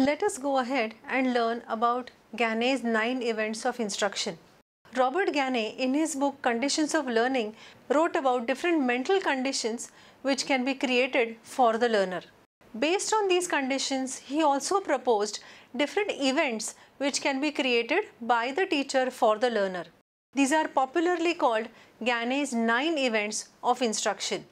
Let us go ahead and learn about Ganey's nine events of instruction. Robert Ganey, in his book Conditions of Learning, wrote about different mental conditions which can be created for the learner. Based on these conditions, he also proposed different events which can be created by the teacher for the learner. These are popularly called Ganey's nine events of instruction.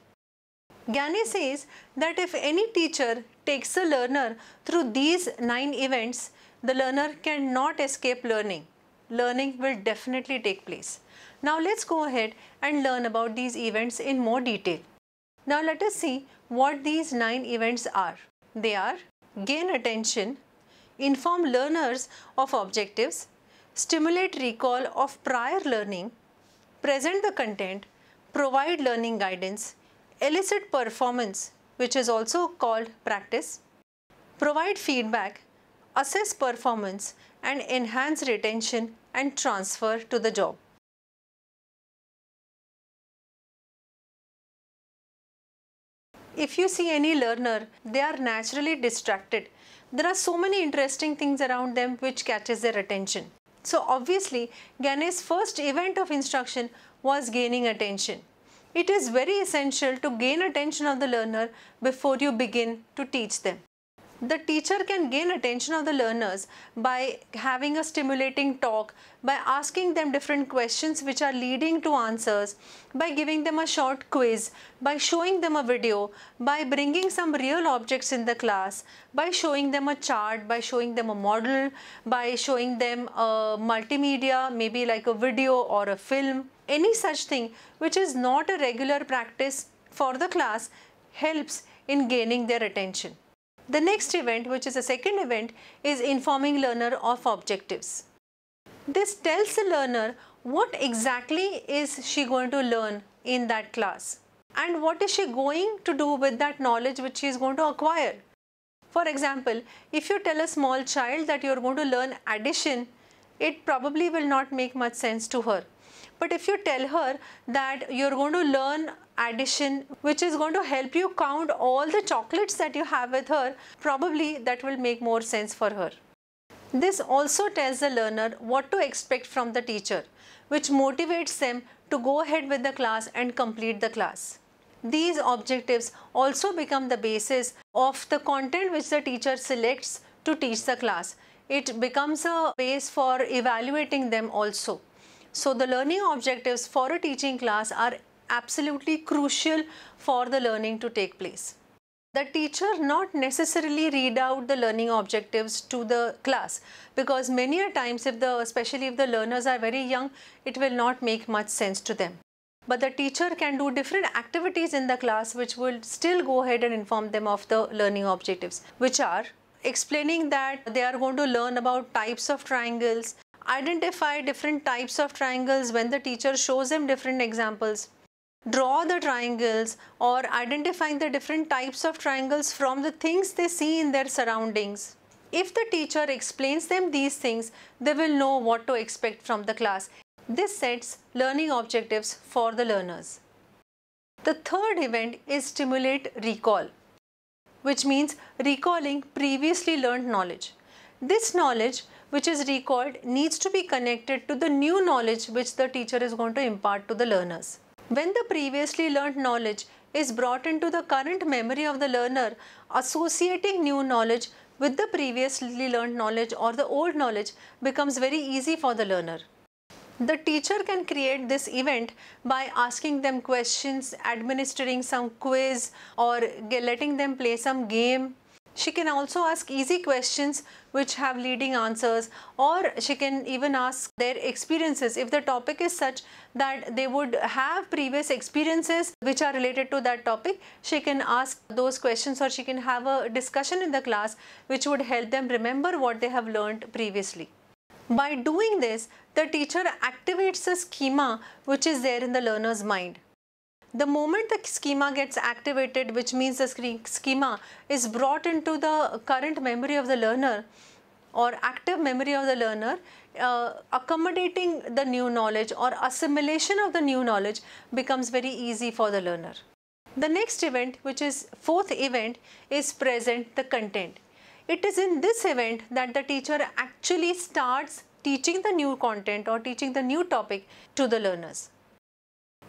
Gani says that if any teacher takes a learner through these nine events, the learner cannot escape learning. Learning will definitely take place. Now let's go ahead and learn about these events in more detail. Now let us see what these nine events are. They are gain attention, inform learners of objectives, stimulate recall of prior learning, present the content, provide learning guidance, elicit performance which is also called practice, provide feedback, assess performance and enhance retention and transfer to the job. If you see any learner, they are naturally distracted. There are so many interesting things around them which catches their attention. So obviously, Ganesh's first event of instruction was gaining attention. It is very essential to gain attention of the learner before you begin to teach them. The teacher can gain attention of the learners by having a stimulating talk, by asking them different questions which are leading to answers, by giving them a short quiz, by showing them a video, by bringing some real objects in the class, by showing them a chart, by showing them a model, by showing them a multimedia, maybe like a video or a film any such thing which is not a regular practice for the class helps in gaining their attention. The next event which is the second event is informing learner of objectives. This tells the learner what exactly is she going to learn in that class and what is she going to do with that knowledge which she is going to acquire. For example, if you tell a small child that you are going to learn addition, it probably will not make much sense to her but if you tell her that you're going to learn addition which is going to help you count all the chocolates that you have with her, probably that will make more sense for her. This also tells the learner what to expect from the teacher, which motivates them to go ahead with the class and complete the class. These objectives also become the basis of the content which the teacher selects to teach the class. It becomes a base for evaluating them also. So the learning objectives for a teaching class are absolutely crucial for the learning to take place. The teacher not necessarily read out the learning objectives to the class because many a times if the especially if the learners are very young it will not make much sense to them but the teacher can do different activities in the class which will still go ahead and inform them of the learning objectives which are explaining that they are going to learn about types of triangles identify different types of triangles when the teacher shows him different examples. Draw the triangles or identifying the different types of triangles from the things they see in their surroundings. If the teacher explains them these things, they will know what to expect from the class. This sets learning objectives for the learners. The third event is stimulate recall, which means recalling previously learned knowledge. This knowledge which is recalled needs to be connected to the new knowledge which the teacher is going to impart to the learners. When the previously learnt knowledge is brought into the current memory of the learner, associating new knowledge with the previously learnt knowledge or the old knowledge becomes very easy for the learner. The teacher can create this event by asking them questions, administering some quiz or letting them play some game. She can also ask easy questions which have leading answers or she can even ask their experiences if the topic is such that they would have previous experiences which are related to that topic she can ask those questions or she can have a discussion in the class which would help them remember what they have learned previously. By doing this, the teacher activates a schema which is there in the learner's mind the moment the schema gets activated, which means the schema is brought into the current memory of the learner or active memory of the learner, uh, accommodating the new knowledge or assimilation of the new knowledge becomes very easy for the learner. The next event, which is fourth event, is present the content. It is in this event that the teacher actually starts teaching the new content or teaching the new topic to the learners.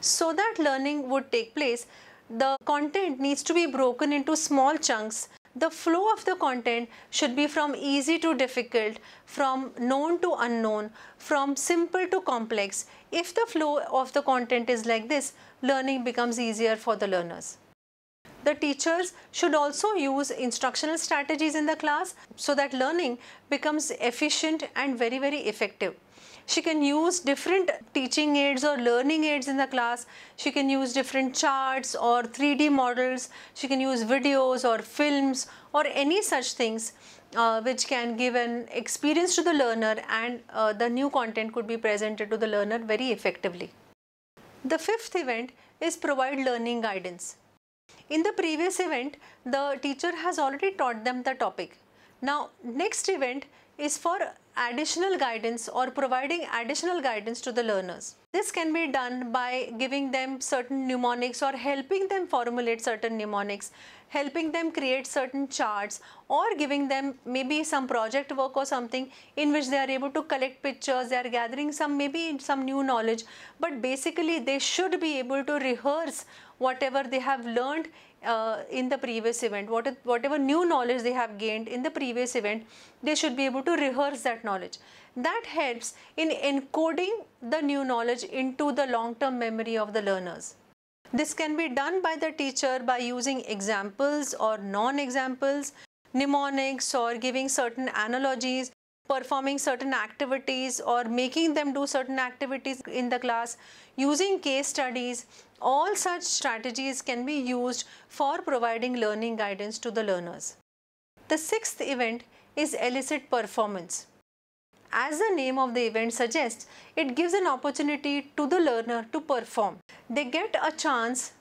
So that learning would take place, the content needs to be broken into small chunks. The flow of the content should be from easy to difficult, from known to unknown, from simple to complex. If the flow of the content is like this, learning becomes easier for the learners. The teachers should also use instructional strategies in the class so that learning becomes efficient and very, very effective. She can use different teaching aids or learning aids in the class. She can use different charts or 3D models. She can use videos or films or any such things uh, which can give an experience to the learner and uh, the new content could be presented to the learner very effectively. The fifth event is provide learning guidance. In the previous event, the teacher has already taught them the topic. Now, next event is for additional guidance or providing additional guidance to the learners. This can be done by giving them certain mnemonics or helping them formulate certain mnemonics, helping them create certain charts or giving them maybe some project work or something in which they are able to collect pictures, they are gathering some maybe some new knowledge but basically they should be able to rehearse whatever they have learned uh, in the previous event, what, whatever new knowledge they have gained in the previous event, they should be able to rehearse that knowledge. That helps in encoding the new knowledge into the long-term memory of the learners. This can be done by the teacher by using examples or non-examples, mnemonics or giving certain analogies performing certain activities or making them do certain activities in the class, using case studies, all such strategies can be used for providing learning guidance to the learners. The sixth event is elicit performance. As the name of the event suggests, it gives an opportunity to the learner to perform. They get a chance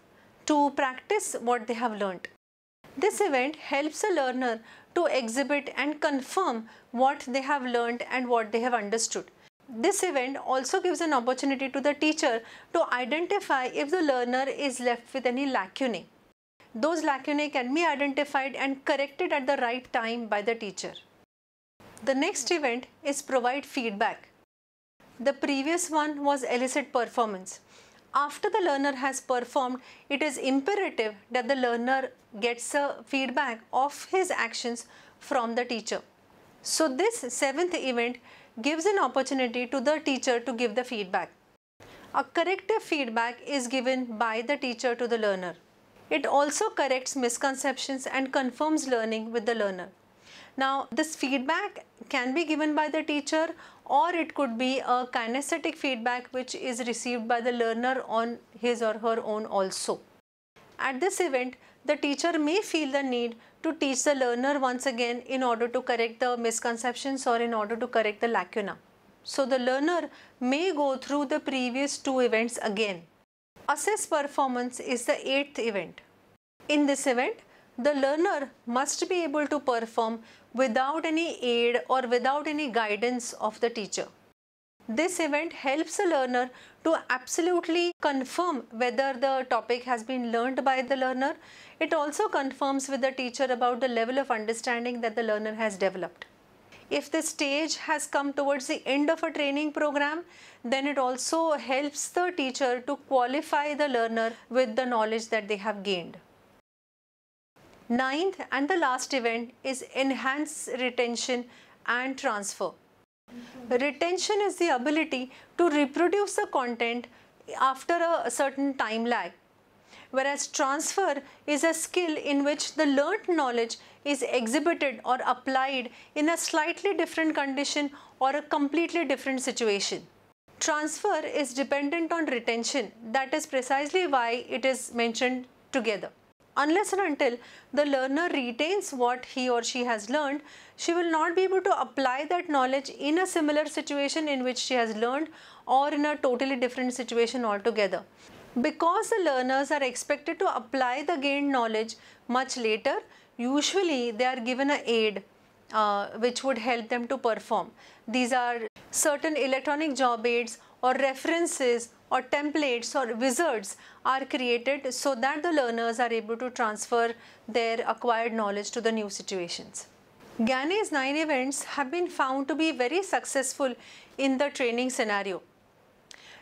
to practice what they have learnt. This event helps a learner to exhibit and confirm what they have learned and what they have understood. This event also gives an opportunity to the teacher to identify if the learner is left with any lacunae. Those lacunae can be identified and corrected at the right time by the teacher. The next event is provide feedback. The previous one was elicit performance after the learner has performed, it is imperative that the learner gets a feedback of his actions from the teacher. So this seventh event gives an opportunity to the teacher to give the feedback. A corrective feedback is given by the teacher to the learner. It also corrects misconceptions and confirms learning with the learner. Now this feedback can be given by the teacher or it could be a kinesthetic feedback which is received by the learner on his or her own also. At this event, the teacher may feel the need to teach the learner once again in order to correct the misconceptions or in order to correct the lacuna. So the learner may go through the previous two events again. Assess performance is the eighth event. In this event, the learner must be able to perform without any aid or without any guidance of the teacher. This event helps a learner to absolutely confirm whether the topic has been learned by the learner. It also confirms with the teacher about the level of understanding that the learner has developed. If the stage has come towards the end of a training program, then it also helps the teacher to qualify the learner with the knowledge that they have gained. Ninth and the last event is enhance retention and transfer. Retention is the ability to reproduce the content after a certain time lag, whereas transfer is a skill in which the learnt knowledge is exhibited or applied in a slightly different condition or a completely different situation. Transfer is dependent on retention, that is precisely why it is mentioned together unless and until the learner retains what he or she has learned, she will not be able to apply that knowledge in a similar situation in which she has learned or in a totally different situation altogether. Because the learners are expected to apply the gained knowledge much later, usually they are given an aid uh, which would help them to perform. These are certain electronic job aids or references or templates or wizards are created so that the learners are able to transfer their acquired knowledge to the new situations. Gane's nine events have been found to be very successful in the training scenario.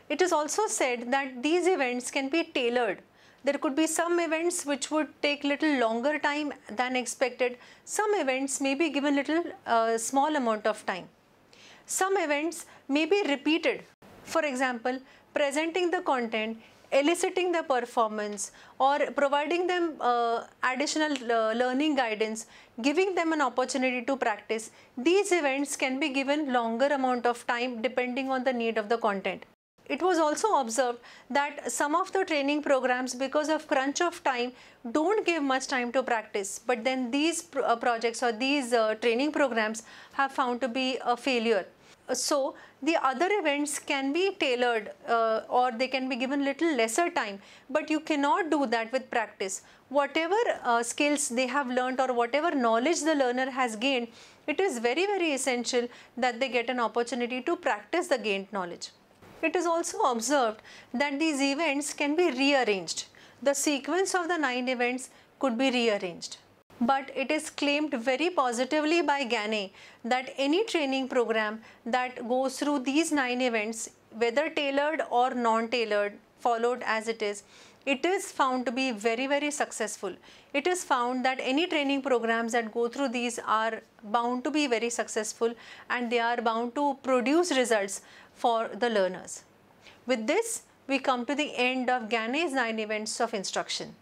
It is also said that these events can be tailored. There could be some events which would take little longer time than expected. Some events may be given little uh, small amount of time. Some events may be repeated for example, presenting the content, eliciting the performance or providing them uh, additional uh, learning guidance, giving them an opportunity to practice. These events can be given longer amount of time depending on the need of the content. It was also observed that some of the training programs because of crunch of time don't give much time to practice but then these pro uh, projects or these uh, training programs have found to be a failure so the other events can be tailored uh, or they can be given little lesser time but you cannot do that with practice whatever uh, skills they have learnt or whatever knowledge the learner has gained it is very very essential that they get an opportunity to practice the gained knowledge it is also observed that these events can be rearranged the sequence of the nine events could be rearranged but it is claimed very positively by Gane that any training program that goes through these nine events, whether tailored or non-tailored, followed as it is, it is found to be very, very successful. It is found that any training programs that go through these are bound to be very successful and they are bound to produce results for the learners. With this, we come to the end of Gane's nine events of instruction.